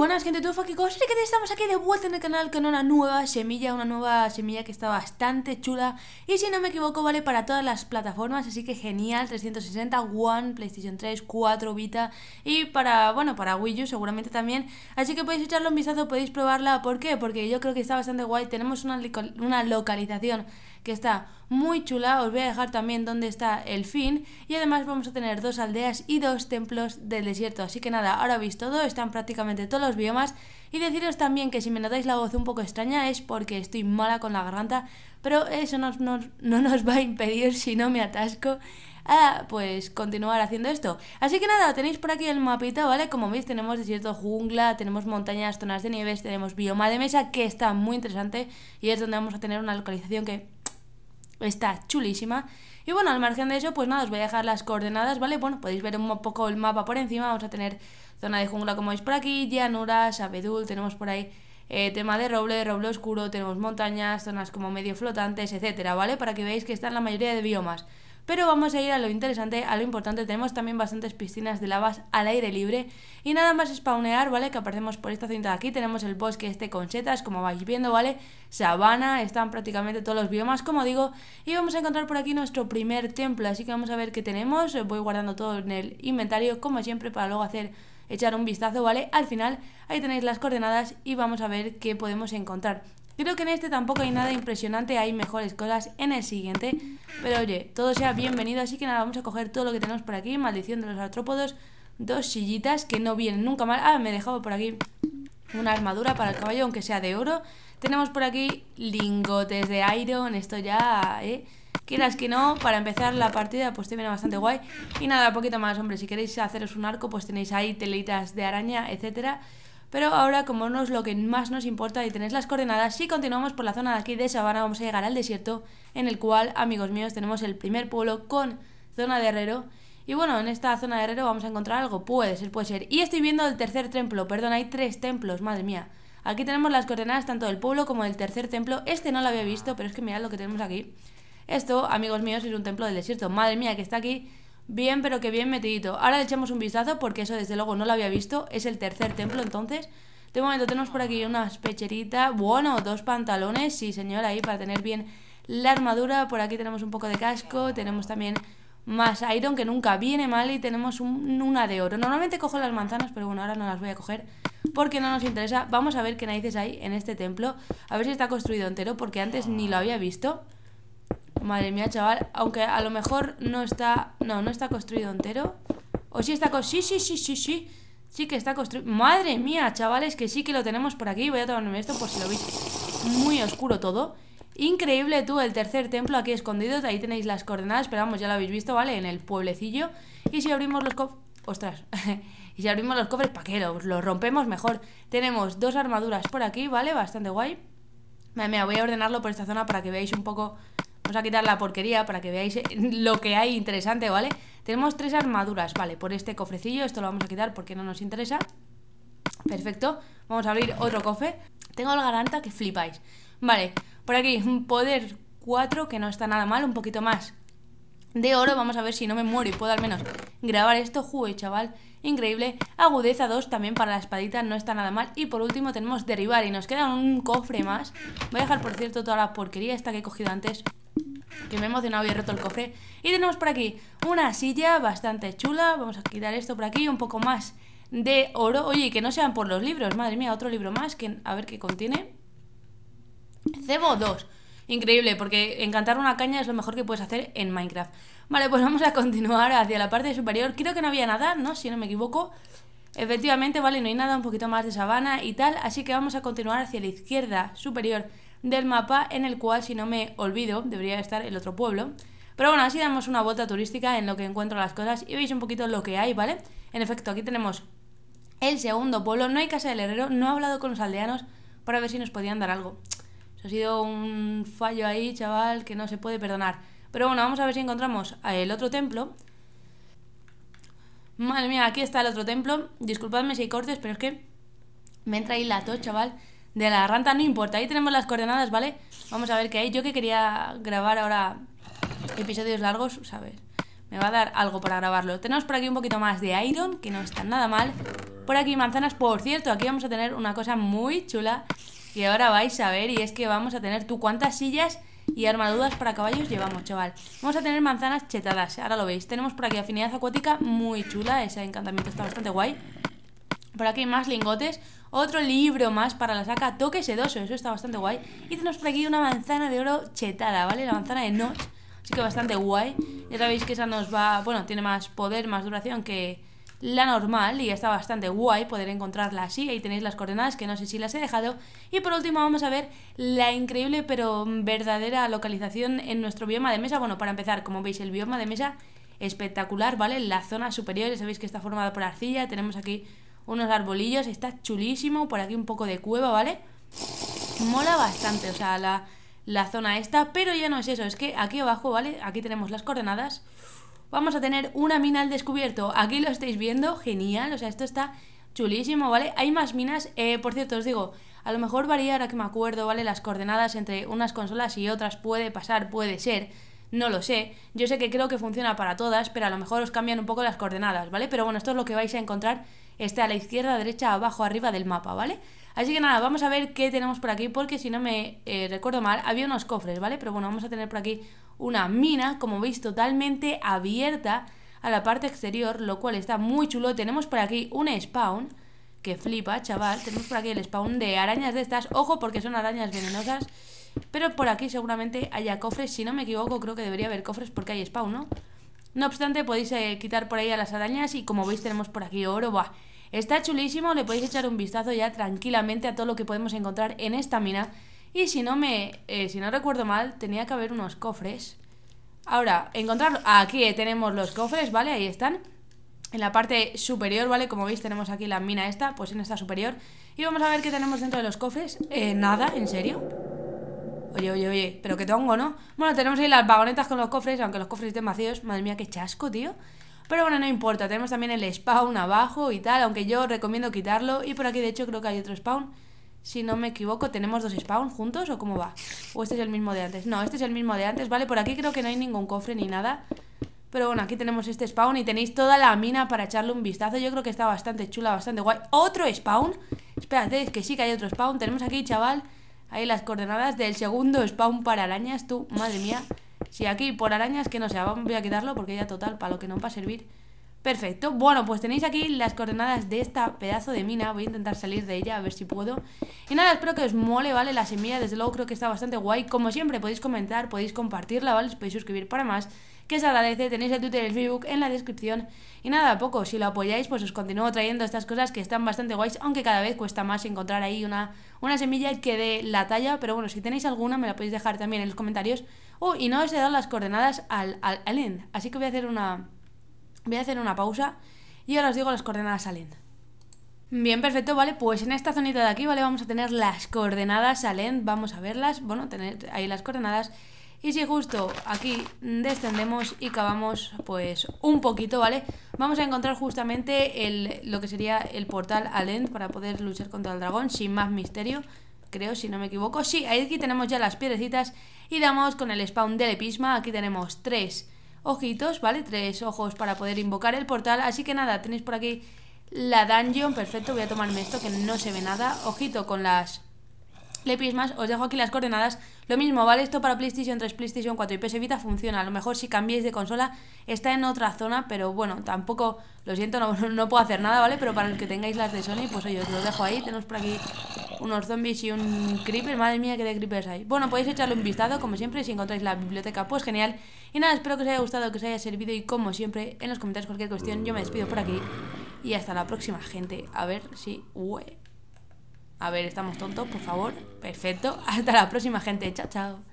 buenas gente, todo Faki así que estamos aquí de vuelta en el canal con una nueva semilla, una nueva semilla que está bastante chula y si no me equivoco vale para todas las plataformas, así que genial, 360, One, PlayStation 3, 4, Vita y para, bueno, para Wii U seguramente también, así que podéis echarle un vistazo, podéis probarla, ¿por qué? Porque yo creo que está bastante guay, tenemos una, una localización que está muy chula. Os voy a dejar también dónde está el fin. Y además vamos a tener dos aldeas y dos templos del desierto. Así que nada, ahora veis todo, están prácticamente todos los biomas. Y deciros también que si me notáis la voz un poco extraña es porque estoy mala con la garganta, pero eso no, nos va a impedir si no me atasco a, pues continuar haciendo esto. Así que nada, tenéis por aquí el mapita, ¿vale? Como veis tenemos desierto, jungla, tenemos montañas, zonas de nieves, tenemos bioma de mesa que está muy interesante y es donde vamos a tener una localización que está chulísima. Y bueno, al margen de eso, pues nada, os voy a dejar las coordenadas, ¿vale? Bueno, podéis ver un poco el mapa por encima, vamos a tener zona de jungla como veis por aquí, llanuras, abedul, tenemos por ahí eh, tema de roble, roble oscuro, tenemos montañas, zonas como medio flotantes, etcétera, ¿vale? Para que veáis que están la mayoría de biomas. Pero vamos a ir a lo interesante, a lo importante. Tenemos también bastantes piscinas de lavas al aire libre. Y nada más spawnear, ¿vale? Que aparecemos por esta cinta de aquí. Tenemos el bosque este con setas, como vais viendo, ¿vale? Sabana, están prácticamente todos los biomas, como digo. Y vamos a encontrar por aquí nuestro primer templo. Así que vamos a ver qué tenemos. Voy guardando todo en el inventario, como siempre, para luego hacer echar un vistazo, ¿vale? Al final ahí tenéis las coordenadas y vamos a ver qué podemos encontrar. Creo que en este tampoco hay nada impresionante, hay mejores cosas en el siguiente. Pero oye, todo sea bienvenido, así que nada, vamos a coger todo lo que tenemos por aquí. Maldición de los artrópodos, dos sillitas que no vienen nunca mal. Ah, me he dejado por aquí una armadura para el caballo, aunque sea de oro. Tenemos por aquí lingotes de iron, esto ya, ¿eh? Quieras que no, para empezar la partida pues te viene bastante guay. Y nada, poquito más, hombre, si queréis haceros un arco pues tenéis ahí telitas de araña, etcétera pero ahora, como no es lo que más nos importa y tenéis las coordenadas, si continuamos por la zona de aquí de Sabana, vamos a llegar al desierto, en el cual, amigos míos, tenemos el primer pueblo con zona de herrero. Y bueno, en esta zona de herrero vamos a encontrar algo, puede ser, puede ser. Y estoy viendo el tercer templo, perdón, hay tres templos, madre mía. Aquí tenemos las coordenadas tanto del pueblo como del tercer templo. Este no lo había visto, pero es que mirad lo que tenemos aquí. Esto, amigos míos, es un templo del desierto. Madre mía, que está aquí Bien, pero que bien metido Ahora le echamos un vistazo porque eso desde luego no lo había visto. Es el tercer templo, entonces. De momento tenemos por aquí unas pecheritas. Bueno, dos pantalones, sí señor, ahí para tener bien la armadura. Por aquí tenemos un poco de casco. Tenemos también más iron que nunca viene mal y tenemos una de oro. Normalmente cojo las manzanas, pero bueno, ahora no las voy a coger porque no nos interesa. Vamos a ver qué narices hay en este templo. A ver si está construido entero porque antes ni lo había visto. Madre mía, chaval. Aunque a lo mejor no está... No, no está construido entero. O sí está... Sí, sí, sí, sí, sí. Sí que está construido... Madre mía, chavales, que sí que lo tenemos por aquí. Voy a tomarme esto por si lo veis. Muy oscuro todo. Increíble tú, el tercer templo aquí escondido. Ahí tenéis las coordenadas, pero vamos, ya lo habéis visto, ¿vale? En el pueblecillo. Y si abrimos los cofres... Ostras. y si abrimos los cofres, ¿para qué? Los, rompemos mejor. Tenemos dos armaduras por aquí, ¿vale? Bastante guay. Madre mía, voy a ordenarlo por esta zona para que veáis un poco Vamos a quitar la porquería para que veáis eh, lo que hay interesante, ¿vale? Tenemos tres armaduras, vale, por este cofrecillo. Esto lo vamos a quitar porque no nos interesa. Perfecto. Vamos a abrir otro cofre. Tengo la garanta que flipáis. Vale, por aquí un poder 4 que no está nada mal, un poquito más de oro. Vamos a ver si no me muero y puedo al menos grabar esto. Jue, chaval, increíble. Agudeza 2 también para la espadita, no está nada mal. Y por último tenemos derivar y nos queda un cofre más. Voy a dejar, por cierto, toda la porquería esta que he cogido antes que me he emocionado y he roto el cofre. Y tenemos por aquí una silla bastante chula. Vamos a quitar esto por aquí, un poco más de oro. Oye, que no sean por los libros, madre mía, otro libro más, que a ver qué contiene. Cebo 2. Increíble, porque encantar una caña es lo mejor que puedes hacer en Minecraft. Vale, pues vamos a continuar hacia la parte superior. Creo que no había nada, ¿no? Si no me equivoco. Efectivamente, vale, no hay nada, un poquito más de sabana y tal. Así que vamos a continuar hacia la izquierda superior del mapa en el cual, si no me olvido, debería estar el otro pueblo. Pero bueno, así damos una vuelta turística en lo que encuentro las cosas y veis un poquito lo que hay, ¿vale? En efecto, aquí tenemos el segundo pueblo. No hay casa del herrero, no he hablado con los aldeanos para ver si nos podían dar algo. Eso ha sido un fallo ahí, chaval, que no se puede perdonar. Pero bueno, vamos a ver si encontramos el otro templo. Madre mía, aquí está el otro templo. Disculpadme si hay cortes, pero es que me entra ahí la tos, chaval de la ranta, no importa. Ahí tenemos las coordenadas, ¿vale? Vamos a ver qué hay. Yo que quería grabar ahora episodios largos, ¿sabes? Me va a dar algo para grabarlo. Tenemos por aquí un poquito más de iron, que no está nada mal. Por aquí manzanas, por cierto, aquí vamos a tener una cosa muy chula Y ahora vais a ver y es que vamos a tener tú cuántas sillas y armaduras para caballos llevamos, chaval. Vamos a tener manzanas chetadas, ahora lo veis. Tenemos por aquí afinidad acuática muy chula, ese encantamiento está bastante guay. Por aquí más lingotes. Otro libro más para la saca. Toque sedoso, eso está bastante guay. Y tenemos por aquí una manzana de oro chetada, ¿vale? La manzana de Notch. Así que bastante guay. Ya sabéis que esa nos va... Bueno, tiene más poder, más duración que la normal. Y está bastante guay poder encontrarla así. Ahí tenéis las coordenadas, que no sé si las he dejado. Y por último vamos a ver la increíble pero verdadera localización en nuestro bioma de mesa. Bueno, para empezar, como veis, el bioma de mesa espectacular, ¿vale? La zona superior, ya sabéis que está formada por arcilla. Tenemos aquí unos arbolillos, está chulísimo, por aquí un poco de cueva, ¿vale? Mola bastante, o sea, la, zona esta, pero ya no es eso, es que aquí abajo, ¿vale? Aquí tenemos las coordenadas, vamos a tener una mina al descubierto, aquí lo estáis viendo, genial, o sea, esto está chulísimo, ¿vale? Hay más minas, eh, por cierto, os digo, a lo mejor varía ahora que me acuerdo, ¿vale? Las coordenadas entre unas consolas y otras puede pasar, puede ser, no lo sé. Yo sé que creo que funciona para todas, pero a lo mejor os cambian un poco las coordenadas, ¿vale? Pero bueno, esto es lo que vais a encontrar. Está a la izquierda, derecha, abajo, arriba del mapa, ¿vale? Así que nada, vamos a ver qué tenemos por aquí, porque si no me eh, recuerdo mal, había unos cofres, ¿vale? Pero bueno, vamos a tener por aquí una mina, como veis, totalmente abierta a la parte exterior, lo cual está muy chulo. Tenemos por aquí un spawn, que flipa, chaval. Tenemos por aquí el spawn de arañas de estas. Ojo, porque son arañas venenosas. Pero por aquí seguramente haya cofres. Si no me equivoco, creo que debería haber cofres porque hay spawn, ¿no? No obstante, podéis eh, quitar por ahí a las arañas y como veis tenemos por aquí oro. Buah, está chulísimo, le podéis echar un vistazo ya tranquilamente a todo lo que podemos encontrar en esta mina. Y si no me, eh, si no recuerdo mal, tenía que haber unos cofres. Ahora, encontrar... Aquí eh, tenemos los cofres, ¿vale? Ahí están. En la parte superior, ¿vale? Como veis tenemos aquí la mina esta, pues en esta superior. Y vamos a ver qué tenemos dentro de los cofres. nada, ¿en serio? Oye, oye, oye, pero qué tongo, ¿no? Bueno, tenemos ahí las vagonetas con los cofres, aunque los cofres estén vacíos. Madre mía, qué chasco, tío. Pero bueno, no importa, tenemos también el spawn abajo y tal, aunque yo recomiendo quitarlo. Y por aquí, de hecho, creo que hay otro spawn. Si no me equivoco, ¿tenemos dos spawn juntos o cómo va? ¿O este es el mismo de antes? No, este es el mismo de antes, ¿vale? Por aquí creo que no hay ningún cofre ni nada. Pero bueno, aquí tenemos este spawn y tenéis toda la mina para echarle un vistazo. Yo creo que está bastante chula, bastante guay. ¿Otro spawn? Espérate, es que sí que hay otro spawn. Tenemos aquí, chaval... Ahí las coordenadas del segundo spawn para arañas. Tú, madre mía. Si aquí por arañas, que no sea, voy a quitarlo porque ya total, para lo que no va a servir. Perfecto, bueno, pues tenéis aquí las coordenadas de esta pedazo de mina Voy a intentar salir de ella, a ver si puedo Y nada, espero que os mole, ¿vale? La semilla, desde luego, creo que está bastante guay Como siempre, podéis comentar, podéis compartirla, ¿vale? Os podéis suscribir para más Que os agradece, tenéis el Twitter y el Facebook en la descripción Y nada, a poco, si lo apoyáis, pues os continúo trayendo estas cosas que están bastante guays Aunque cada vez cuesta más encontrar ahí una, una semilla que dé la talla Pero bueno, si tenéis alguna, me la podéis dejar también en los comentarios Uh, y no os he dado las coordenadas al, al end Así que voy a hacer una Voy a hacer una pausa y ahora os digo las coordenadas end Bien, perfecto, vale, pues en esta zonita de aquí, vale, vamos a tener las coordenadas salen, vamos a verlas, bueno, tener ahí las coordenadas y si justo aquí descendemos y cavamos pues un poquito, ¿vale? Vamos a encontrar justamente el, lo que sería el portal Alend para poder luchar contra el dragón sin más misterio, creo, si no me equivoco. Sí, aquí tenemos ya las piedrecitas y damos con el spawn del Episma, aquí tenemos tres ojitos, ¿vale? Tres ojos para poder invocar el portal. Así que nada, tenéis por aquí la dungeon. Perfecto, voy a tomarme esto que no se ve nada. Ojito con las le más, os dejo aquí las coordenadas. Lo mismo, vale esto para PlayStation 3, PlayStation 4 y PS Vita, funciona. A lo mejor si cambiáis de consola está en otra zona, pero bueno, tampoco, lo siento, no, puedo hacer nada, ¿vale? Pero para el que tengáis las de Sony, pues oye, os lo dejo ahí. Tenemos por aquí unos zombies y un creeper. Madre mía, ¿Qué de creepers hay. Bueno, podéis echarle un vistazo, como siempre, si encontráis la biblioteca, pues genial. Y nada, espero que os haya gustado, que os haya servido y como siempre, en los comentarios cualquier cuestión, yo me despido por aquí. Y hasta la próxima, gente. A ver si... A ver, ¿estamos tontos, por favor? Perfecto. Hasta la próxima, gente. Chao, chao.